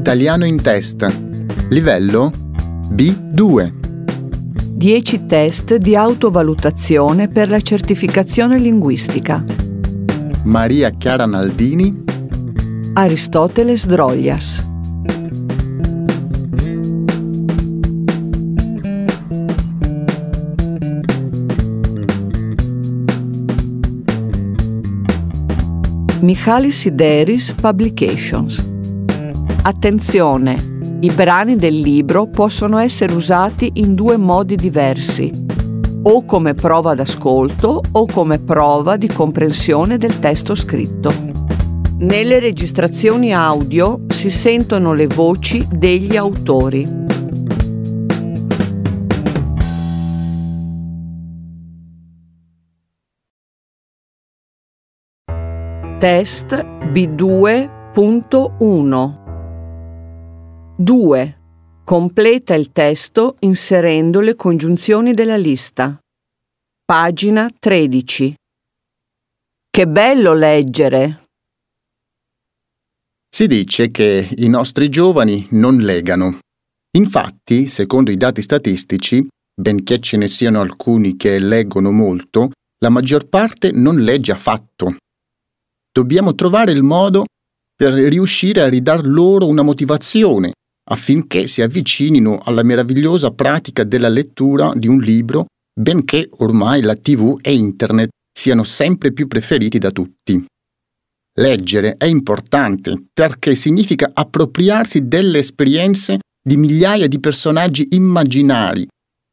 Italiano in testa. Livello B2. 10 test di autovalutazione per la certificazione linguistica. Maria Chiara Naldini. Aristotele Sdroglias. Michalis Sideris Publications. Attenzione! I brani del libro possono essere usati in due modi diversi, o come prova d'ascolto o come prova di comprensione del testo scritto. Nelle registrazioni audio si sentono le voci degli autori. Test B2.1 2. Completa il testo inserendo le congiunzioni della lista. Pagina 13. Che bello leggere! Si dice che i nostri giovani non legano. Infatti, secondo i dati statistici, benché ce ne siano alcuni che leggono molto, la maggior parte non legge affatto. Dobbiamo trovare il modo per riuscire a ridar loro una motivazione affinché si avvicinino alla meravigliosa pratica della lettura di un libro, benché ormai la TV e Internet siano sempre più preferiti da tutti. Leggere è importante perché significa appropriarsi delle esperienze di migliaia di personaggi immaginari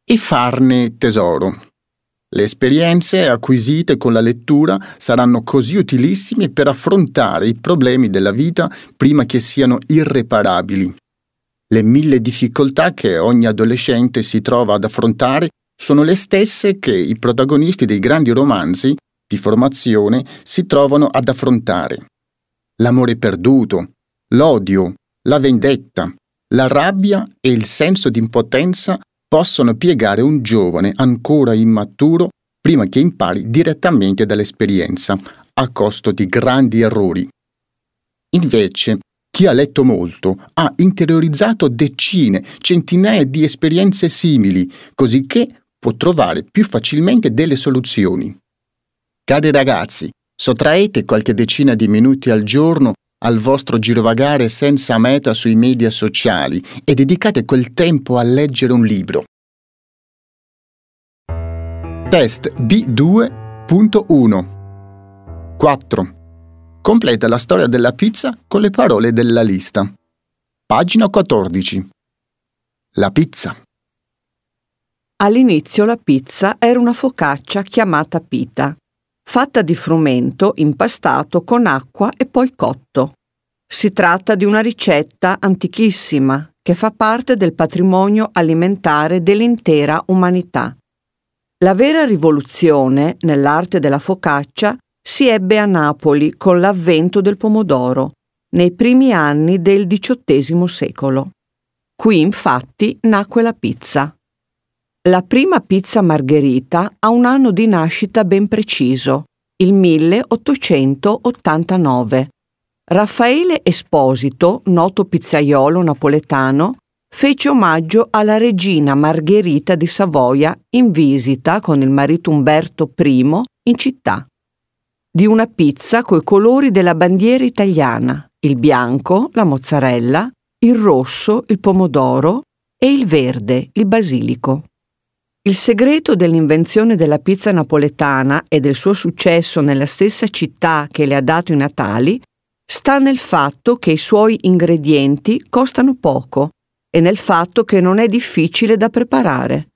e farne tesoro. Le esperienze acquisite con la lettura saranno così utilissime per affrontare i problemi della vita prima che siano irreparabili. Le mille difficoltà che ogni adolescente si trova ad affrontare sono le stesse che i protagonisti dei grandi romanzi di formazione si trovano ad affrontare. L'amore perduto, l'odio, la vendetta, la rabbia e il senso di impotenza possono piegare un giovane ancora immaturo prima che impari direttamente dall'esperienza, a costo di grandi errori. Invece, chi ha letto molto ha interiorizzato decine, centinaia di esperienze simili, cosicché può trovare più facilmente delle soluzioni. Cari ragazzi, sottraete qualche decina di minuti al giorno al vostro girovagare senza meta sui media sociali e dedicate quel tempo a leggere un libro. Test B2.1 4 completa la storia della pizza con le parole della lista. Pagina 14. La pizza. All'inizio la pizza era una focaccia chiamata pita, fatta di frumento impastato con acqua e poi cotto. Si tratta di una ricetta antichissima che fa parte del patrimonio alimentare dell'intera umanità. La vera rivoluzione nell'arte della focaccia si ebbe a Napoli con l'avvento del pomodoro, nei primi anni del XVIII secolo. Qui infatti nacque la pizza. La prima pizza margherita ha un anno di nascita ben preciso, il 1889. Raffaele Esposito, noto pizzaiolo napoletano, fece omaggio alla regina Margherita di Savoia in visita con il marito Umberto I in città di una pizza coi colori della bandiera italiana, il bianco, la mozzarella, il rosso, il pomodoro e il verde, il basilico. Il segreto dell'invenzione della pizza napoletana e del suo successo nella stessa città che le ha dato i natali sta nel fatto che i suoi ingredienti costano poco e nel fatto che non è difficile da preparare.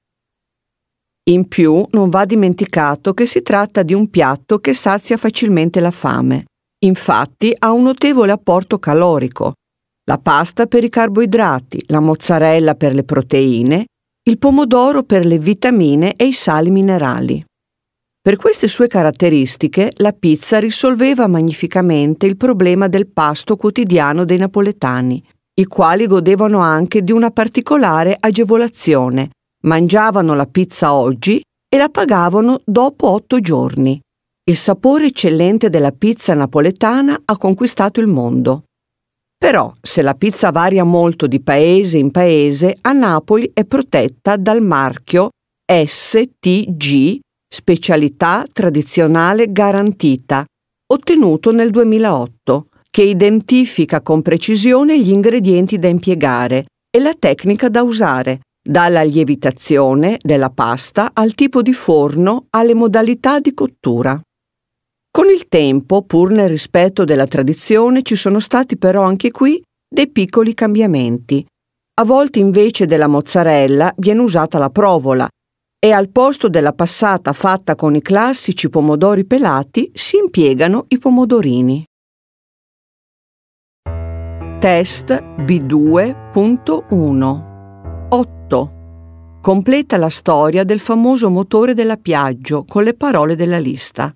In più non va dimenticato che si tratta di un piatto che sazia facilmente la fame. Infatti ha un notevole apporto calorico. La pasta per i carboidrati, la mozzarella per le proteine, il pomodoro per le vitamine e i sali minerali. Per queste sue caratteristiche la pizza risolveva magnificamente il problema del pasto quotidiano dei napoletani, i quali godevano anche di una particolare agevolazione, Mangiavano la pizza oggi e la pagavano dopo otto giorni. Il sapore eccellente della pizza napoletana ha conquistato il mondo. Però, se la pizza varia molto di paese in paese, a Napoli è protetta dal marchio STG, specialità tradizionale garantita, ottenuto nel 2008, che identifica con precisione gli ingredienti da impiegare e la tecnica da usare, dalla lievitazione della pasta al tipo di forno alle modalità di cottura. Con il tempo, pur nel rispetto della tradizione, ci sono stati però anche qui dei piccoli cambiamenti. A volte invece della mozzarella viene usata la provola e al posto della passata fatta con i classici pomodori pelati si impiegano i pomodorini. Test B2.1 tutto. Completa la storia del famoso motore della Piaggio con le parole della lista.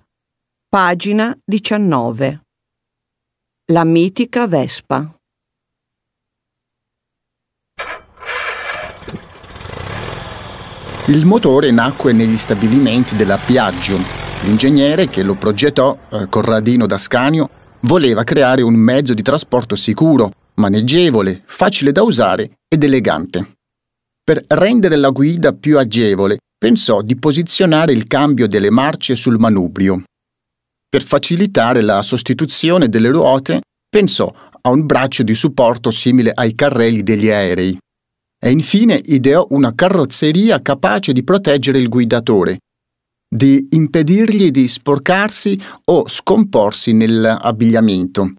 Pagina 19. La mitica Vespa. Il motore nacque negli stabilimenti della Piaggio. L'ingegnere che lo progettò, eh, Corradino Dascanio, voleva creare un mezzo di trasporto sicuro, maneggevole, facile da usare ed elegante. Per rendere la guida più agevole, pensò di posizionare il cambio delle marce sul manubrio. Per facilitare la sostituzione delle ruote, pensò a un braccio di supporto simile ai carrelli degli aerei. E infine ideò una carrozzeria capace di proteggere il guidatore, di impedirgli di sporcarsi o scomporsi nell'abbigliamento.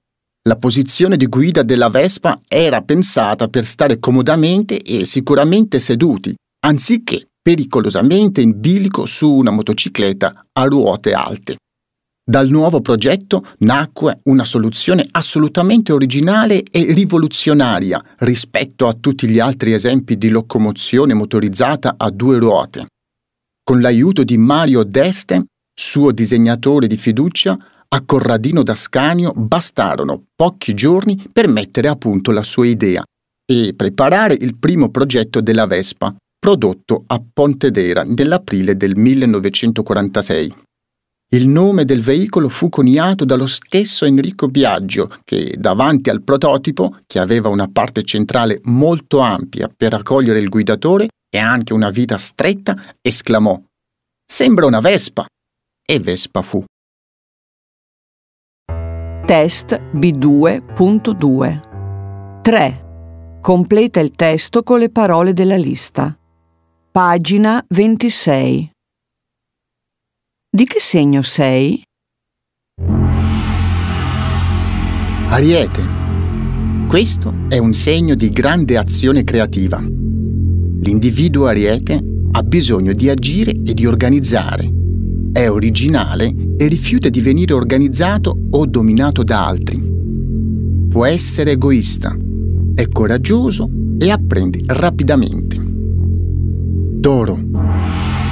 La posizione di guida della Vespa era pensata per stare comodamente e sicuramente seduti, anziché pericolosamente in bilico su una motocicletta a ruote alte. Dal nuovo progetto nacque una soluzione assolutamente originale e rivoluzionaria rispetto a tutti gli altri esempi di locomozione motorizzata a due ruote. Con l'aiuto di Mario Deste, suo disegnatore di fiducia, a Corradino d'Ascanio bastarono pochi giorni per mettere a punto la sua idea e preparare il primo progetto della Vespa, prodotto a Pontedera nell'aprile del 1946. Il nome del veicolo fu coniato dallo stesso Enrico Biagio, che davanti al prototipo, che aveva una parte centrale molto ampia per accogliere il guidatore e anche una vita stretta, esclamò Sembra una Vespa! E Vespa fu test B2.2. 3. Completa il testo con le parole della lista. Pagina 26. Di che segno sei? Ariete. Questo è un segno di grande azione creativa. L'individuo Ariete ha bisogno di agire e di organizzare. È originale e rifiuta di venire organizzato o dominato da altri. Può essere egoista, è coraggioso e apprende rapidamente. Toro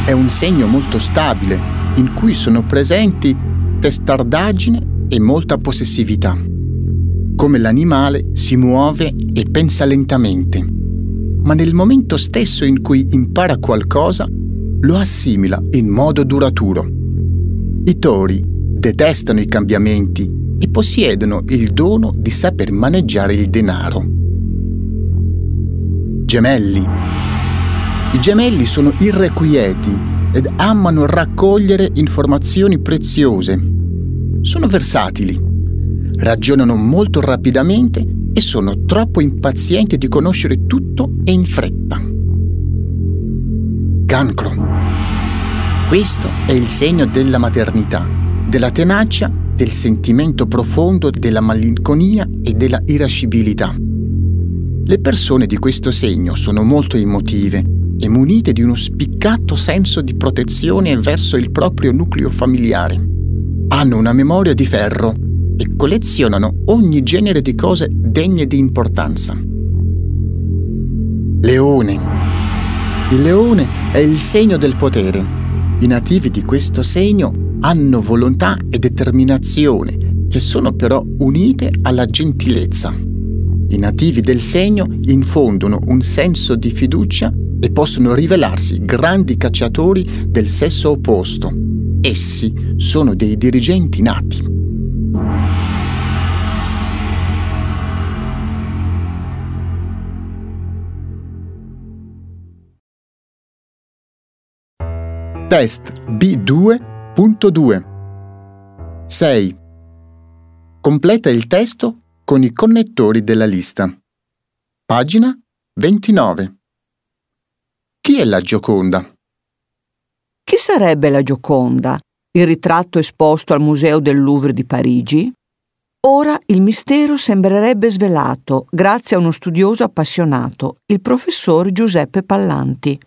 è un segno molto stabile in cui sono presenti testardaggine e molta possessività. Come l'animale si muove e pensa lentamente, ma nel momento stesso in cui impara qualcosa lo assimila in modo duraturo i tori detestano i cambiamenti e possiedono il dono di saper maneggiare il denaro. Gemelli. I gemelli sono irrequieti ed amano raccogliere informazioni preziose. Sono versatili, ragionano molto rapidamente e sono troppo impazienti di conoscere tutto e in fretta. Cancro. Questo è il segno della maternità, della tenacia, del sentimento profondo della malinconia e della irascibilità. Le persone di questo segno sono molto emotive e munite di uno spiccato senso di protezione verso il proprio nucleo familiare. Hanno una memoria di ferro e collezionano ogni genere di cose degne di importanza. Leone. Il leone è il segno del potere i nativi di questo segno hanno volontà e determinazione che sono però unite alla gentilezza. I nativi del segno infondono un senso di fiducia e possono rivelarsi grandi cacciatori del sesso opposto. Essi sono dei dirigenti nati. test B2.2. 6. Completa il testo con i connettori della lista. Pagina 29. Chi è la Gioconda? Chi sarebbe la Gioconda? Il ritratto esposto al Museo del Louvre di Parigi? Ora il mistero sembrerebbe svelato grazie a uno studioso appassionato, il professor Giuseppe Pallanti.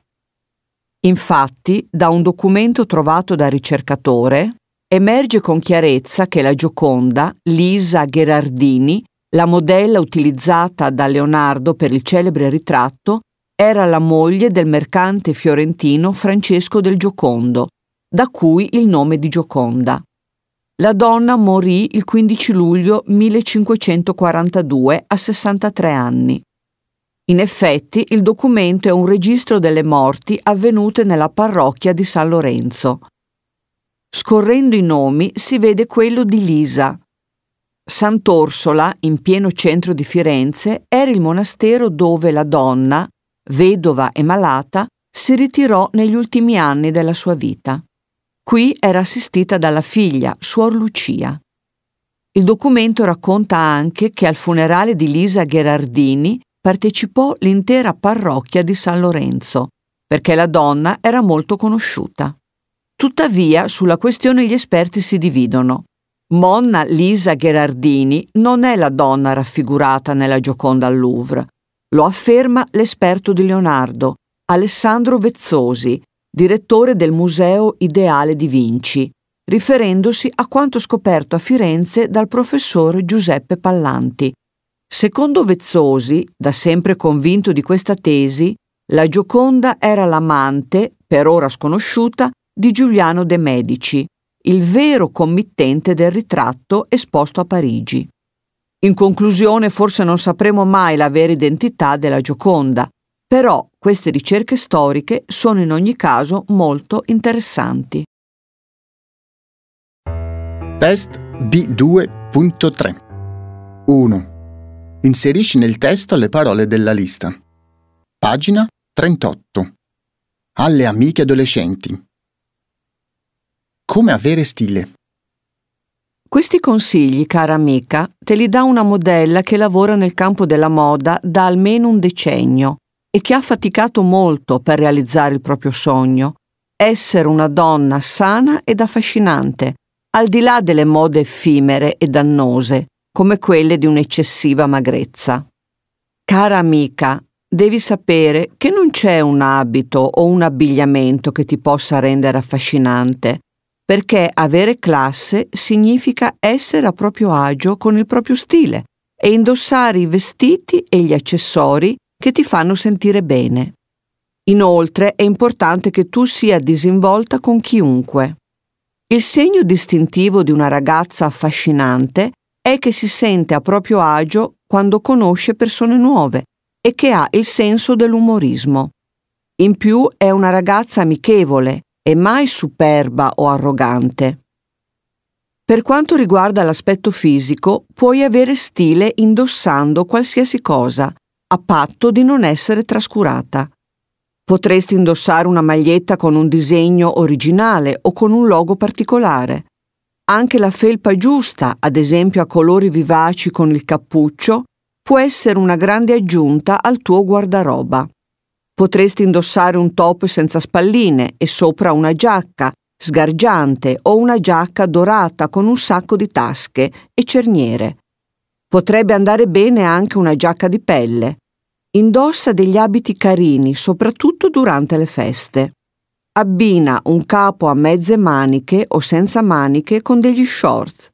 Infatti, da un documento trovato da ricercatore, emerge con chiarezza che la Gioconda, Lisa Gherardini, la modella utilizzata da Leonardo per il celebre ritratto, era la moglie del mercante fiorentino Francesco del Giocondo, da cui il nome di Gioconda. La donna morì il 15 luglio 1542 a 63 anni. In effetti il documento è un registro delle morti avvenute nella parrocchia di San Lorenzo. Scorrendo i nomi si vede quello di Lisa. Sant'Orsola, in pieno centro di Firenze, era il monastero dove la donna, vedova e malata, si ritirò negli ultimi anni della sua vita. Qui era assistita dalla figlia, Suor Lucia. Il documento racconta anche che al funerale di Lisa Gherardini partecipò l'intera parrocchia di San Lorenzo, perché la donna era molto conosciuta. Tuttavia, sulla questione gli esperti si dividono. Monna Lisa Gherardini non è la donna raffigurata nella Gioconda al Louvre. Lo afferma l'esperto di Leonardo, Alessandro Vezzosi, direttore del Museo Ideale di Vinci, riferendosi a quanto scoperto a Firenze dal professor Giuseppe Pallanti, Secondo Vezzosi, da sempre convinto di questa tesi, la Gioconda era l'amante, per ora sconosciuta, di Giuliano de Medici, il vero committente del ritratto esposto a Parigi. In conclusione, forse non sapremo mai la vera identità della Gioconda, però queste ricerche storiche sono in ogni caso molto interessanti. Test B2.3 1 Inserisci nel testo le parole della lista. Pagina 38. Alle amiche adolescenti. Come avere stile. Questi consigli, cara amica, te li dà una modella che lavora nel campo della moda da almeno un decennio e che ha faticato molto per realizzare il proprio sogno, essere una donna sana ed affascinante, al di là delle mode effimere e dannose, come quelle di un'eccessiva magrezza. Cara amica, devi sapere che non c'è un abito o un abbigliamento che ti possa rendere affascinante, perché avere classe significa essere a proprio agio con il proprio stile e indossare i vestiti e gli accessori che ti fanno sentire bene. Inoltre è importante che tu sia disinvolta con chiunque. Il segno distintivo di una ragazza affascinante è è che si sente a proprio agio quando conosce persone nuove e che ha il senso dell'umorismo. In più è una ragazza amichevole e mai superba o arrogante. Per quanto riguarda l'aspetto fisico, puoi avere stile indossando qualsiasi cosa, a patto di non essere trascurata. Potresti indossare una maglietta con un disegno originale o con un logo particolare. Anche la felpa giusta, ad esempio a colori vivaci con il cappuccio, può essere una grande aggiunta al tuo guardaroba. Potresti indossare un top senza spalline e sopra una giacca, sgargiante o una giacca dorata con un sacco di tasche e cerniere. Potrebbe andare bene anche una giacca di pelle. Indossa degli abiti carini, soprattutto durante le feste abbina un capo a mezze maniche o senza maniche con degli shorts.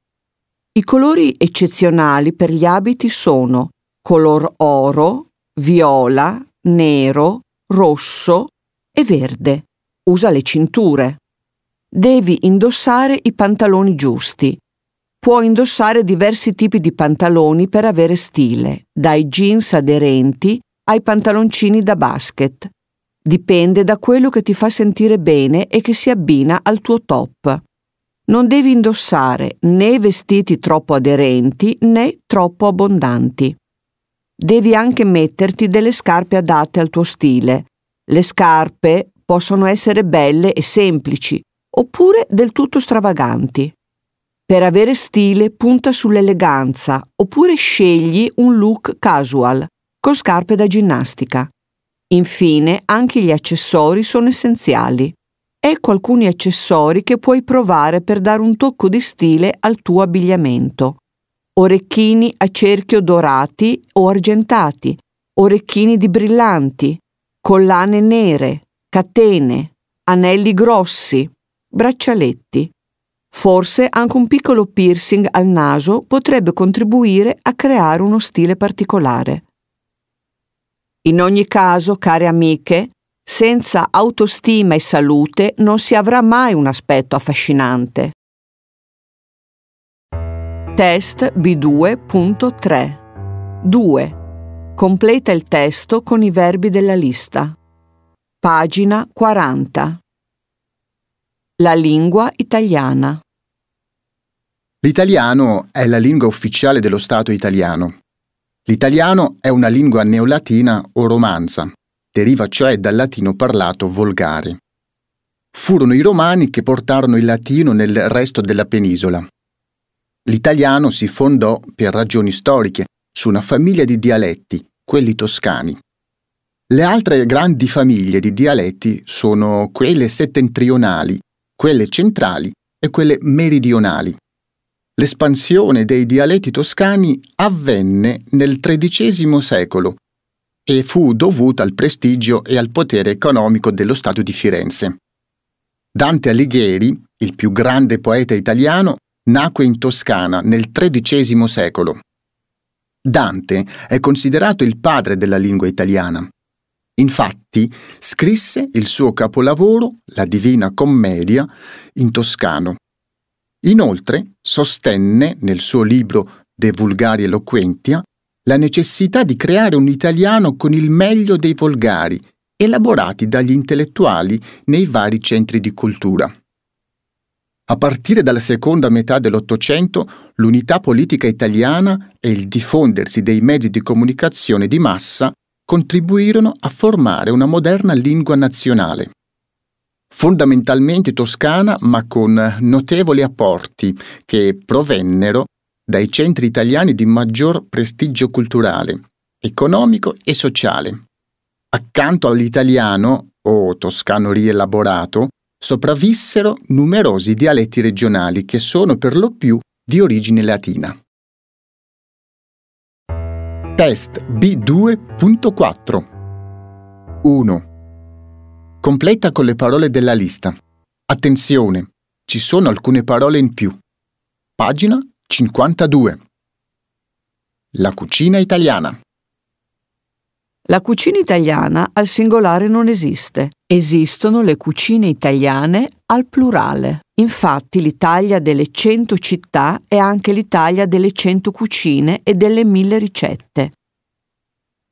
I colori eccezionali per gli abiti sono color oro, viola, nero, rosso e verde. Usa le cinture. Devi indossare i pantaloni giusti. Puoi indossare diversi tipi di pantaloni per avere stile, dai jeans aderenti ai pantaloncini da basket, Dipende da quello che ti fa sentire bene e che si abbina al tuo top. Non devi indossare né vestiti troppo aderenti né troppo abbondanti. Devi anche metterti delle scarpe adatte al tuo stile. Le scarpe possono essere belle e semplici, oppure del tutto stravaganti. Per avere stile punta sull'eleganza, oppure scegli un look casual, con scarpe da ginnastica. Infine, anche gli accessori sono essenziali. Ecco alcuni accessori che puoi provare per dare un tocco di stile al tuo abbigliamento. Orecchini a cerchio dorati o argentati, orecchini di brillanti, collane nere, catene, anelli grossi, braccialetti. Forse anche un piccolo piercing al naso potrebbe contribuire a creare uno stile particolare. In ogni caso, care amiche, senza autostima e salute non si avrà mai un aspetto affascinante. Test B2.3 2. Completa il testo con i verbi della lista. Pagina 40. La lingua italiana. L'italiano è la lingua ufficiale dello Stato italiano. L'italiano è una lingua neolatina o romanza, deriva cioè dal latino parlato volgare. Furono i romani che portarono il latino nel resto della penisola. L'italiano si fondò, per ragioni storiche, su una famiglia di dialetti, quelli toscani. Le altre grandi famiglie di dialetti sono quelle settentrionali, quelle centrali e quelle meridionali. L'espansione dei dialetti toscani avvenne nel XIII secolo e fu dovuta al prestigio e al potere economico dello Stato di Firenze. Dante Alighieri, il più grande poeta italiano, nacque in Toscana nel XIII secolo. Dante è considerato il padre della lingua italiana. Infatti, scrisse il suo capolavoro, la Divina Commedia, in toscano, Inoltre sostenne nel suo libro De vulgari eloquentia la necessità di creare un italiano con il meglio dei volgari, elaborati dagli intellettuali nei vari centri di cultura. A partire dalla seconda metà dell'Ottocento, l'unità politica italiana e il diffondersi dei mezzi di comunicazione di massa contribuirono a formare una moderna lingua nazionale fondamentalmente toscana ma con notevoli apporti che provennero dai centri italiani di maggior prestigio culturale, economico e sociale. Accanto all'italiano o toscano rielaborato, sopravvissero numerosi dialetti regionali che sono per lo più di origine latina. Test B2.4 1. Completa con le parole della lista. Attenzione, ci sono alcune parole in più. Pagina 52. La cucina italiana. La cucina italiana al singolare non esiste. Esistono le cucine italiane al plurale. Infatti l'Italia delle 100 città è anche l'Italia delle 100 cucine e delle 1000 ricette.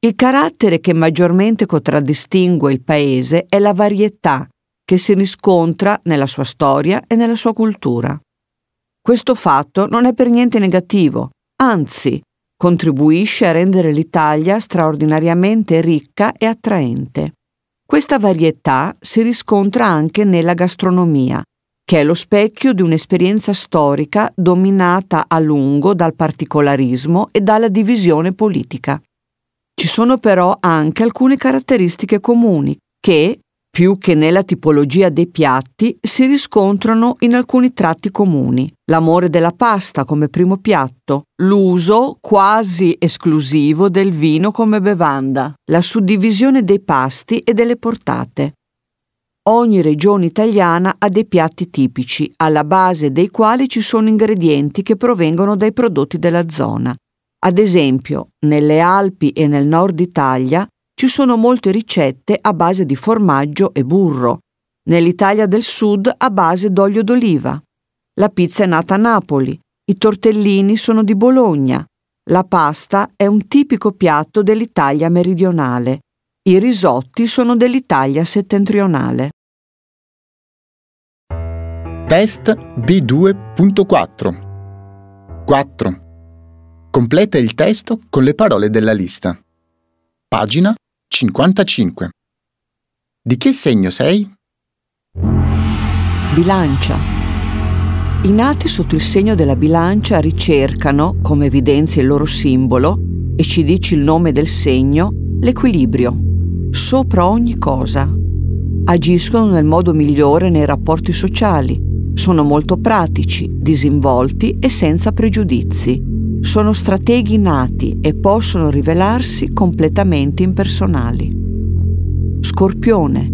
Il carattere che maggiormente contraddistingue il paese è la varietà che si riscontra nella sua storia e nella sua cultura. Questo fatto non è per niente negativo, anzi contribuisce a rendere l'Italia straordinariamente ricca e attraente. Questa varietà si riscontra anche nella gastronomia, che è lo specchio di un'esperienza storica dominata a lungo dal particolarismo e dalla divisione politica. Ci sono però anche alcune caratteristiche comuni che, più che nella tipologia dei piatti, si riscontrano in alcuni tratti comuni. L'amore della pasta come primo piatto, l'uso quasi esclusivo del vino come bevanda, la suddivisione dei pasti e delle portate. Ogni regione italiana ha dei piatti tipici, alla base dei quali ci sono ingredienti che provengono dai prodotti della zona, ad esempio, nelle Alpi e nel nord Italia ci sono molte ricette a base di formaggio e burro, nell'Italia del sud a base d'olio d'oliva. La pizza è nata a Napoli, i tortellini sono di Bologna, la pasta è un tipico piatto dell'Italia meridionale, i risotti sono dell'Italia settentrionale. Test B2.4 4. Completa il testo con le parole della lista. Pagina 55. Di che segno sei? Bilancia. I nati sotto il segno della bilancia ricercano, come evidenzia il loro simbolo, e ci dice il nome del segno, l'equilibrio, sopra ogni cosa. Agiscono nel modo migliore nei rapporti sociali, sono molto pratici, disinvolti e senza pregiudizi sono strateghi nati e possono rivelarsi completamente impersonali. Scorpione.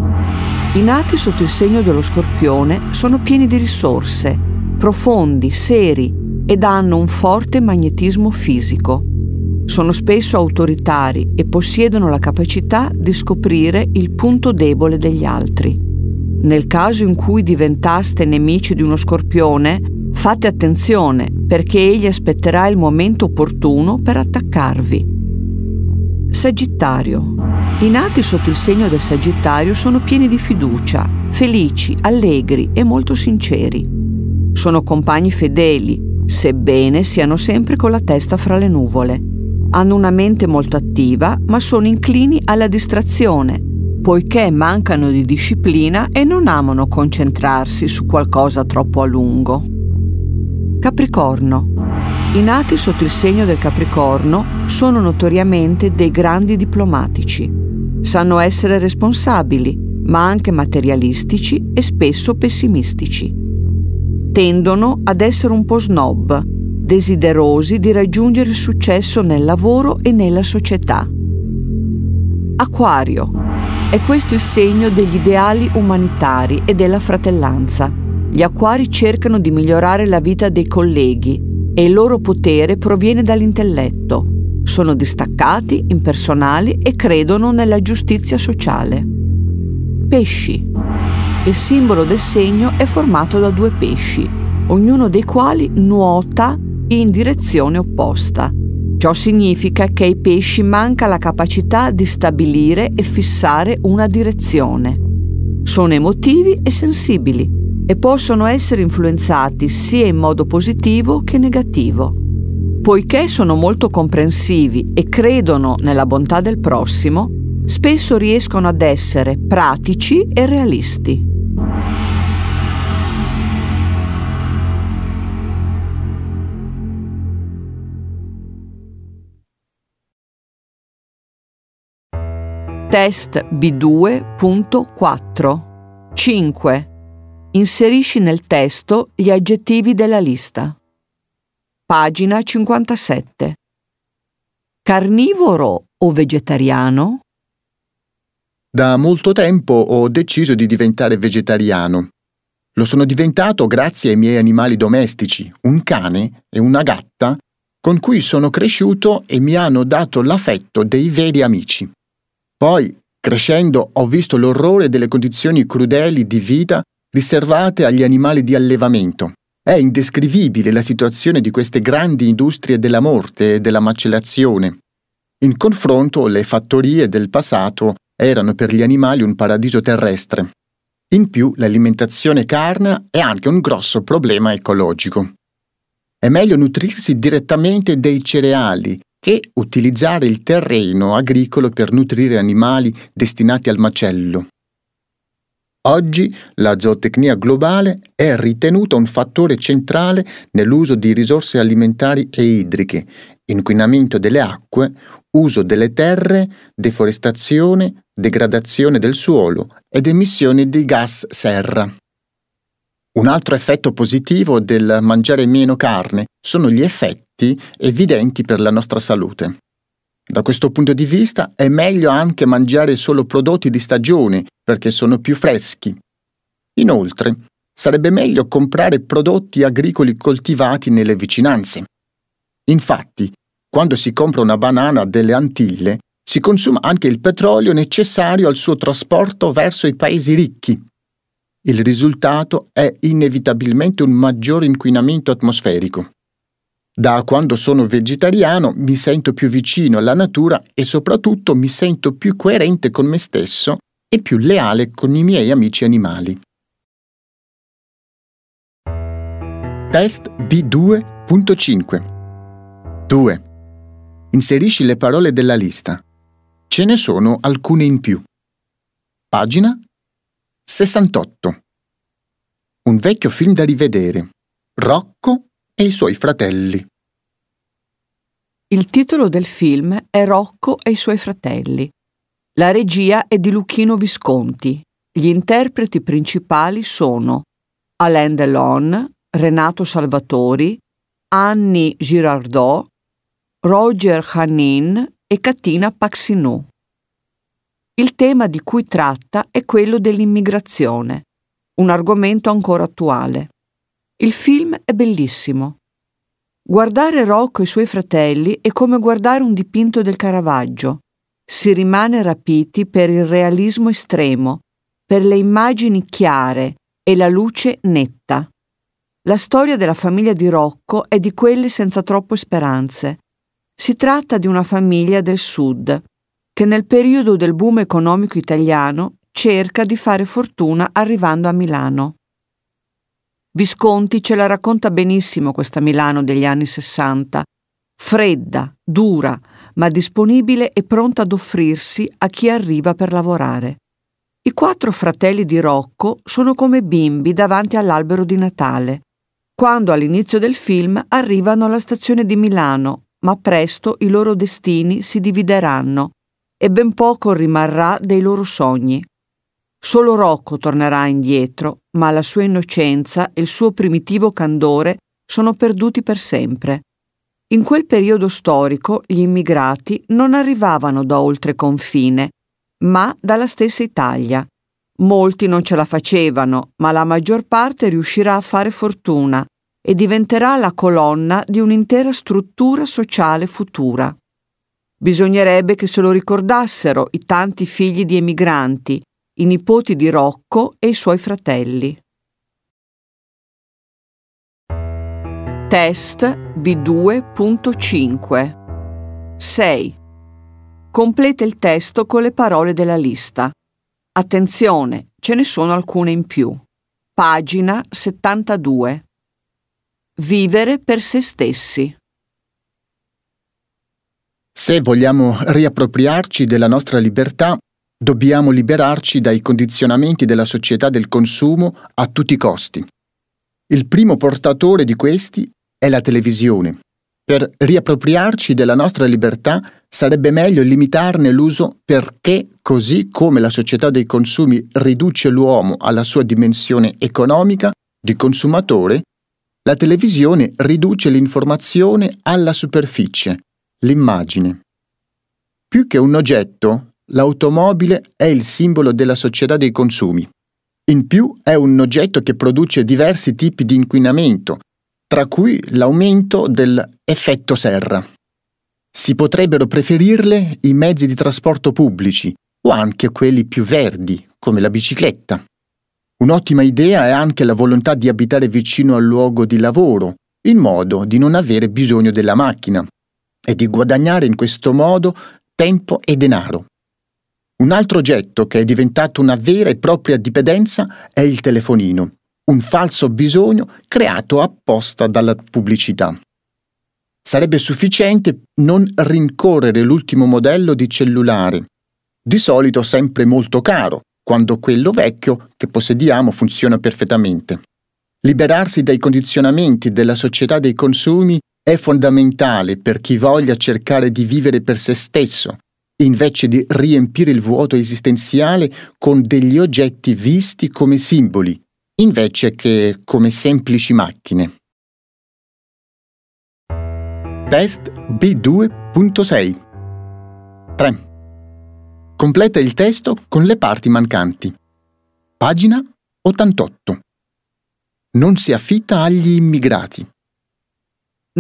I nati sotto il segno dello scorpione sono pieni di risorse, profondi, seri ed hanno un forte magnetismo fisico. Sono spesso autoritari e possiedono la capacità di scoprire il punto debole degli altri. Nel caso in cui diventaste nemici di uno scorpione, Fate attenzione perché egli aspetterà il momento opportuno per attaccarvi. Sagittario. I nati sotto il segno del Sagittario sono pieni di fiducia, felici, allegri e molto sinceri. Sono compagni fedeli, sebbene siano sempre con la testa fra le nuvole. Hanno una mente molto attiva, ma sono inclini alla distrazione, poiché mancano di disciplina e non amano concentrarsi su qualcosa troppo a lungo. Capricorno. I nati sotto il segno del Capricorno sono notoriamente dei grandi diplomatici. Sanno essere responsabili, ma anche materialistici e spesso pessimistici. Tendono ad essere un po' snob, desiderosi di raggiungere successo nel lavoro e nella società. Acquario. È questo il segno degli ideali umanitari e della fratellanza. Gli acquari cercano di migliorare la vita dei colleghi e il loro potere proviene dall'intelletto. Sono distaccati, impersonali e credono nella giustizia sociale. Pesci. Il simbolo del segno è formato da due pesci, ognuno dei quali nuota in direzione opposta. Ciò significa che ai pesci manca la capacità di stabilire e fissare una direzione. Sono emotivi e sensibili e possono essere influenzati sia in modo positivo che negativo. Poiché sono molto comprensivi e credono nella bontà del prossimo, spesso riescono ad essere pratici e realisti. Test B2.4 5 Inserisci nel testo gli aggettivi della lista. Pagina 57. Carnivoro o vegetariano? Da molto tempo ho deciso di diventare vegetariano. Lo sono diventato grazie ai miei animali domestici, un cane e una gatta, con cui sono cresciuto e mi hanno dato l'affetto dei veri amici. Poi, crescendo, ho visto l'orrore delle condizioni crudeli di vita riservate agli animali di allevamento. È indescrivibile la situazione di queste grandi industrie della morte e della macellazione. In confronto, le fattorie del passato erano per gli animali un paradiso terrestre. In più, l'alimentazione carna è anche un grosso problema ecologico. È meglio nutrirsi direttamente dei cereali che utilizzare il terreno agricolo per nutrire animali destinati al macello. Oggi la zootecnia globale è ritenuta un fattore centrale nell'uso di risorse alimentari e idriche, inquinamento delle acque, uso delle terre, deforestazione, degradazione del suolo ed emissioni di gas serra. Un altro effetto positivo del mangiare meno carne sono gli effetti evidenti per la nostra salute. Da questo punto di vista è meglio anche mangiare solo prodotti di stagione perché sono più freschi. Inoltre, sarebbe meglio comprare prodotti agricoli coltivati nelle vicinanze. Infatti, quando si compra una banana delle Antille, si consuma anche il petrolio necessario al suo trasporto verso i paesi ricchi. Il risultato è inevitabilmente un maggior inquinamento atmosferico. Da quando sono vegetariano mi sento più vicino alla natura e soprattutto mi sento più coerente con me stesso e più leale con i miei amici animali. Test B2.5 2. Inserisci le parole della lista. Ce ne sono alcune in più. Pagina 68. Un vecchio film da rivedere. Rocco e i suoi fratelli. Il titolo del film è Rocco e i suoi fratelli. La regia è di Luchino Visconti. Gli interpreti principali sono Alain Delon, Renato Salvatori, Annie Girardot, Roger Hanin e Katina Paxinou. Il tema di cui tratta è quello dell'immigrazione, un argomento ancora attuale. Il film è bellissimo. Guardare Rocco e i suoi fratelli è come guardare un dipinto del Caravaggio. Si rimane rapiti per il realismo estremo, per le immagini chiare e la luce netta. La storia della famiglia di Rocco è di quelle senza troppe speranze. Si tratta di una famiglia del sud che nel periodo del boom economico italiano cerca di fare fortuna arrivando a Milano. Visconti ce la racconta benissimo questa Milano degli anni Sessanta, fredda, dura, ma disponibile e pronta ad offrirsi a chi arriva per lavorare. I quattro fratelli di Rocco sono come bimbi davanti all'albero di Natale, quando all'inizio del film arrivano alla stazione di Milano, ma presto i loro destini si divideranno e ben poco rimarrà dei loro sogni. Solo Rocco tornerà indietro ma la sua innocenza e il suo primitivo candore sono perduti per sempre. In quel periodo storico gli immigrati non arrivavano da oltre confine, ma dalla stessa Italia. Molti non ce la facevano, ma la maggior parte riuscirà a fare fortuna e diventerà la colonna di un'intera struttura sociale futura. Bisognerebbe che se lo ricordassero i tanti figli di emigranti i nipoti di Rocco e i suoi fratelli. Test B2.5 6. Completa il testo con le parole della lista. Attenzione, ce ne sono alcune in più. Pagina 72. Vivere per se stessi. Se vogliamo riappropriarci della nostra libertà, Dobbiamo liberarci dai condizionamenti della società del consumo a tutti i costi. Il primo portatore di questi è la televisione. Per riappropriarci della nostra libertà sarebbe meglio limitarne l'uso perché, così come la società dei consumi riduce l'uomo alla sua dimensione economica di consumatore, la televisione riduce l'informazione alla superficie, l'immagine. Più che un oggetto, l'automobile è il simbolo della società dei consumi. In più è un oggetto che produce diversi tipi di inquinamento, tra cui l'aumento dell'effetto serra. Si potrebbero preferirle i mezzi di trasporto pubblici o anche quelli più verdi, come la bicicletta. Un'ottima idea è anche la volontà di abitare vicino al luogo di lavoro, in modo di non avere bisogno della macchina e di guadagnare in questo modo tempo e denaro. Un altro oggetto che è diventato una vera e propria dipendenza è il telefonino, un falso bisogno creato apposta dalla pubblicità. Sarebbe sufficiente non rincorrere l'ultimo modello di cellulare, di solito sempre molto caro, quando quello vecchio che possediamo funziona perfettamente. Liberarsi dai condizionamenti della società dei consumi è fondamentale per chi voglia cercare di vivere per se stesso invece di riempire il vuoto esistenziale con degli oggetti visti come simboli, invece che come semplici macchine. Test B2.6 3. Completa il testo con le parti mancanti. Pagina 88. Non si affitta agli immigrati.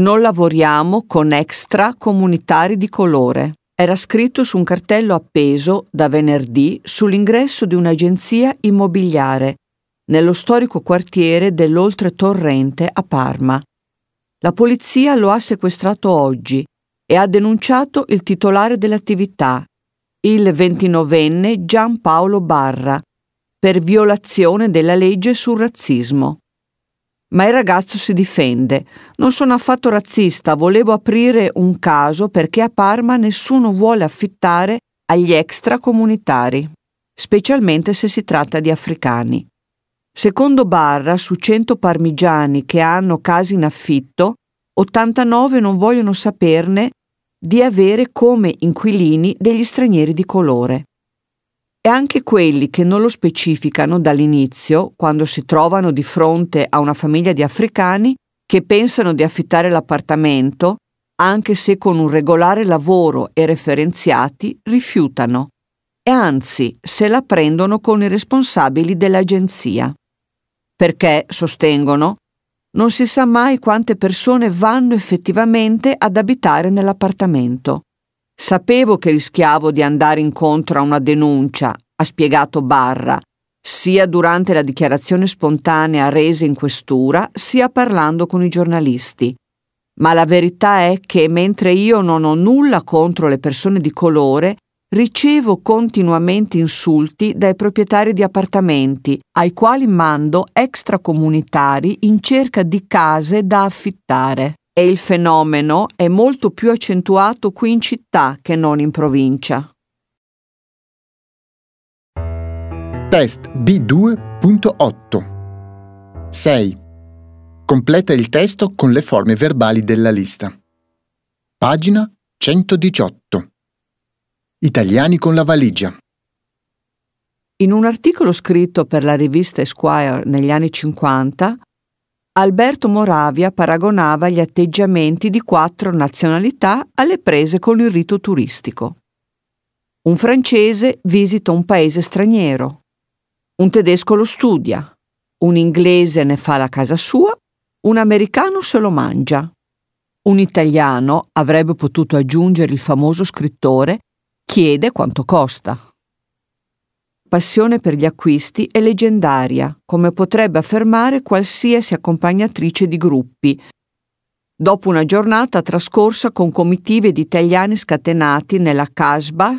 Non lavoriamo con extracomunitari di colore era scritto su un cartello appeso da venerdì sull'ingresso di un'agenzia immobiliare nello storico quartiere dell'Oltretorrente a Parma. La polizia lo ha sequestrato oggi e ha denunciato il titolare dell'attività, il 29enne Giampaolo Barra, per violazione della legge sul razzismo. Ma il ragazzo si difende. Non sono affatto razzista, volevo aprire un caso perché a Parma nessuno vuole affittare agli extracomunitari, specialmente se si tratta di africani. Secondo Barra, su 100 parmigiani che hanno case in affitto, 89 non vogliono saperne di avere come inquilini degli stranieri di colore e anche quelli che non lo specificano dall'inizio, quando si trovano di fronte a una famiglia di africani che pensano di affittare l'appartamento, anche se con un regolare lavoro e referenziati rifiutano, e anzi se la prendono con i responsabili dell'agenzia. Perché, sostengono, non si sa mai quante persone vanno effettivamente ad abitare nell'appartamento. Sapevo che rischiavo di andare incontro a una denuncia, ha spiegato Barra, sia durante la dichiarazione spontanea resa in questura, sia parlando con i giornalisti. Ma la verità è che mentre io non ho nulla contro le persone di colore, ricevo continuamente insulti dai proprietari di appartamenti, ai quali mando extracomunitari in cerca di case da affittare e il fenomeno è molto più accentuato qui in città che non in provincia. Test B2.8 6. Completa il testo con le forme verbali della lista. Pagina 118. Italiani con la valigia. In un articolo scritto per la rivista Esquire negli anni 50, Alberto Moravia paragonava gli atteggiamenti di quattro nazionalità alle prese con il rito turistico. Un francese visita un paese straniero, un tedesco lo studia, un inglese ne fa la casa sua, un americano se lo mangia. Un italiano, avrebbe potuto aggiungere il famoso scrittore, chiede quanto costa passione per gli acquisti è leggendaria, come potrebbe affermare qualsiasi accompagnatrice di gruppi, dopo una giornata trascorsa con comitive di italiani scatenati nella Casbah,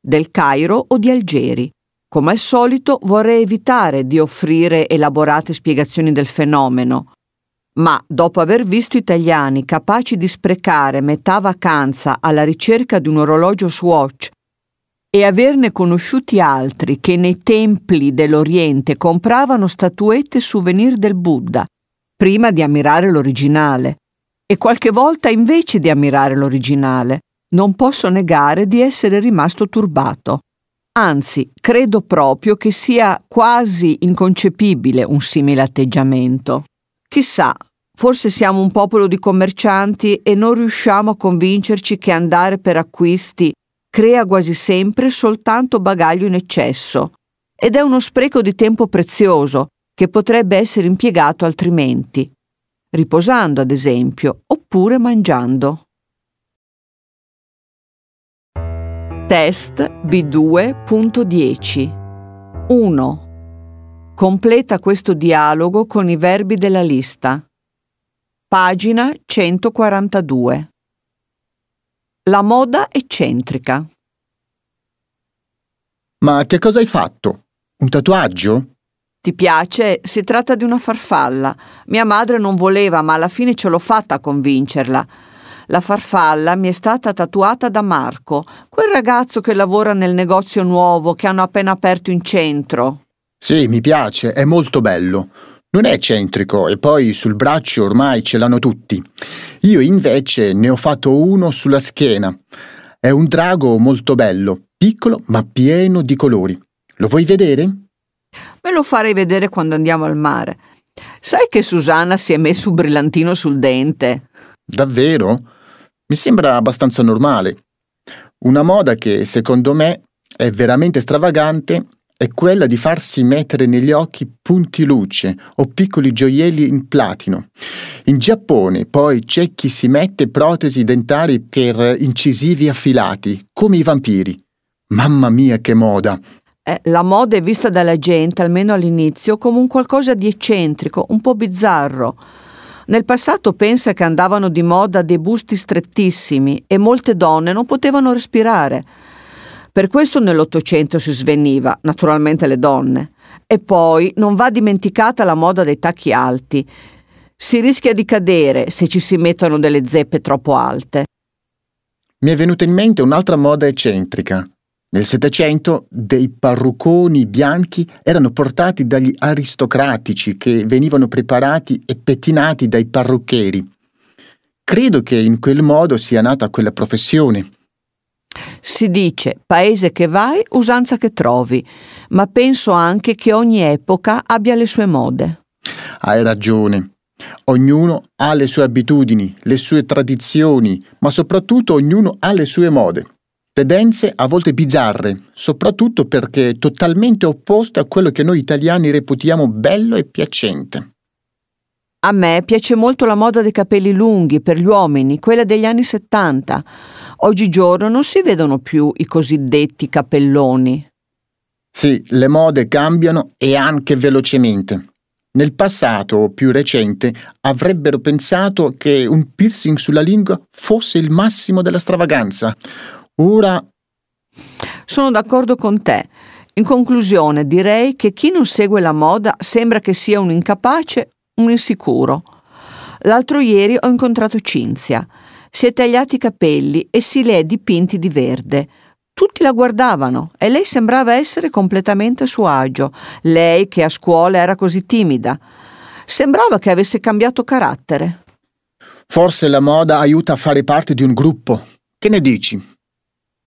del Cairo o di Algeri. Come al solito vorrei evitare di offrire elaborate spiegazioni del fenomeno, ma dopo aver visto italiani capaci di sprecare metà vacanza alla ricerca di un orologio Swatch e averne conosciuti altri che nei templi dell'Oriente compravano statuette souvenir del Buddha, prima di ammirare l'originale, e qualche volta invece di ammirare l'originale, non posso negare di essere rimasto turbato. Anzi, credo proprio che sia quasi inconcepibile un simile atteggiamento. Chissà, forse siamo un popolo di commercianti e non riusciamo a convincerci che andare per acquisti crea quasi sempre soltanto bagaglio in eccesso ed è uno spreco di tempo prezioso che potrebbe essere impiegato altrimenti, riposando ad esempio, oppure mangiando. Test B2.10 1. Completa questo dialogo con i verbi della lista. Pagina 142. La moda eccentrica. Ma che cosa hai fatto? Un tatuaggio? Ti piace? Si tratta di una farfalla. Mia madre non voleva, ma alla fine ce l'ho fatta a convincerla. La farfalla mi è stata tatuata da Marco, quel ragazzo che lavora nel negozio nuovo che hanno appena aperto in centro. Sì, mi piace, è molto bello non è eccentrico e poi sul braccio ormai ce l'hanno tutti. Io invece ne ho fatto uno sulla schiena. È un drago molto bello, piccolo ma pieno di colori. Lo vuoi vedere? Me lo farei vedere quando andiamo al mare. Sai che Susanna si è messo un brillantino sul dente? Davvero? Mi sembra abbastanza normale. Una moda che, secondo me, è veramente stravagante è quella di farsi mettere negli occhi punti luce o piccoli gioielli in platino. In Giappone poi c'è chi si mette protesi dentali per incisivi affilati, come i vampiri. Mamma mia che moda! Eh, la moda è vista dalla gente, almeno all'inizio, come un qualcosa di eccentrico, un po' bizzarro. Nel passato pensa che andavano di moda dei busti strettissimi e molte donne non potevano respirare. Per questo nell'Ottocento si sveniva, naturalmente le donne. E poi non va dimenticata la moda dei tacchi alti. Si rischia di cadere se ci si mettono delle zeppe troppo alte. Mi è venuta in mente un'altra moda eccentrica. Nel Settecento dei parrucconi bianchi erano portati dagli aristocratici che venivano preparati e pettinati dai parrucchieri. Credo che in quel modo sia nata quella professione. Si dice paese che vai, usanza che trovi, ma penso anche che ogni epoca abbia le sue mode. Hai ragione. Ognuno ha le sue abitudini, le sue tradizioni, ma soprattutto ognuno ha le sue mode. Tendenze a volte bizzarre, soprattutto perché totalmente opposte a quello che noi italiani reputiamo bello e piacente. A me piace molto la moda dei capelli lunghi per gli uomini, quella degli anni 70. Oggigiorno non si vedono più i cosiddetti capelloni. Sì, le mode cambiano e anche velocemente. Nel passato più recente avrebbero pensato che un piercing sulla lingua fosse il massimo della stravaganza. Ora... Sono d'accordo con te. In conclusione direi che chi non segue la moda sembra che sia un incapace, un insicuro. L'altro ieri ho incontrato Cinzia si è tagliati i capelli e si li è dipinti di verde. Tutti la guardavano e lei sembrava essere completamente a suo agio, lei che a scuola era così timida. Sembrava che avesse cambiato carattere. Forse la moda aiuta a fare parte di un gruppo. Che ne dici?